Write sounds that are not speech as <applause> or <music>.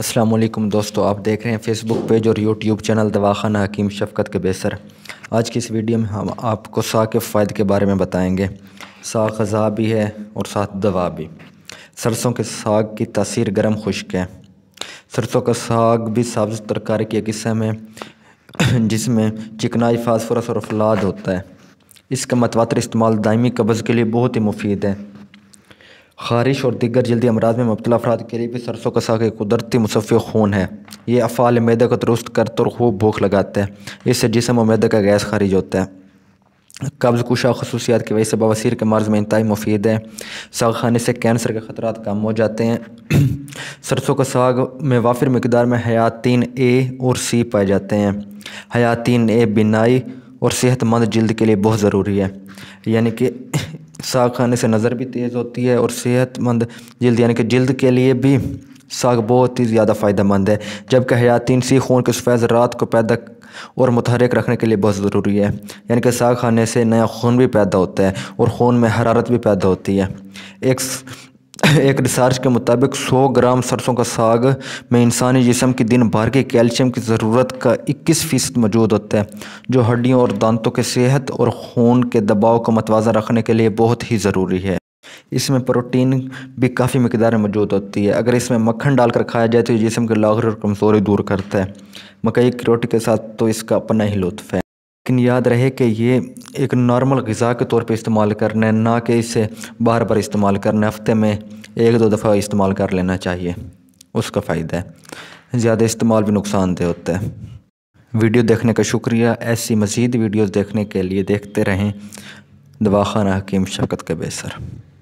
असलम दोस्तों आप देख रहे हैं फेसबुक पेज और यूट्यूब चैनल दवाखाना हकीम शफकत के बेसर आज की इस वीडियो में हम आपको सा के फ़ायदे के बारे में बताएंगे साग गज़ा भी है और साथ दवा भी सरसों के साग की तासीर गर्म खुश्क है सरसों का साग भी सब्ज़ तरकारी की एक हिस्सा जिसमें चिकनाई फास्फोरस और अफलाद होता है इसका मतवातर इस्तेमाल दायमी कब्ज़ के लिए बहुत ही मुफीद है खारिश और दिगर जल्दी अमराज में मुबला अफराद के लिए भी सरसों का साग एक कुदरती मुसफ़ खून है ये अफ़ाल मैदे को दुरुस्त करते और खूब भूख लगाते हैं इससे जिसम और मैदे का गैस खारिज होता है कब्ज़ कुशा खसूसियात की वजह से बवासीर के मर्ज़ में इंतई मुफीद है साग खाने से कैंसर के ख़तरा कम हो जाते हैं <clears throat> सरसों का साग में वाफिर मकदार में हयातीन ए और सी पाए जाते हैं हयातीन ए बिनाई और सेहतमंद जल्द के लिए बहुत ज़रूरी है यानी कि साग खाने से नज़र भी तेज़ होती है और सेहतमंद जल्द यानी कि जल्द के लिए भी साग बहुत ही ज़्यादा फ़ायदेमंद है जबकि हयातीन सी खून के सफेद रात को पैदा और मुतहरक रखने के लिए बहुत ज़रूरी है यानी कि साग खाने से नया खून भी पैदा होता है और खून में हरारत भी पैदा होती है एक एक रिसर्च के मुताबिक 100 ग्राम सरसों का साग में इंसानी जिसम की दिन भर के कैल्शियम की ज़रूरत का 21 फ़ीसद मौजूद होता है जो हड्डियों और दांतों के सेहत और खून के दबाव को मतवाज़ा रखने के लिए बहुत ही ज़रूरी है इसमें प्रोटीन भी काफ़ी मकदार में मौजूद होती है अगर इसमें मक्खन डालकर खाया जाए तो जिसम की लागर और कमज़ोरी दूर करता है मकई की रोटी के साथ तो इसका अपना ही लुत्फ़ है लेकिन याद रहे कि ये एक नॉर्मल गज़ा के तौर पे इस्तेमाल करना है ना कि इसे बार बार इस्तेमाल करना हफ़्ते में एक दो दफ़ा इस्तेमाल कर लेना चाहिए उसका फ़ायदा है ज़्यादा इस्तेमाल भी नुकसानदेह होता है वीडियो देखने का शुक्रिया ऐसी मज़ीद वीडियोज़ देखने के लिए देखते रहें दवाखाना हकीम शफकत के बेसर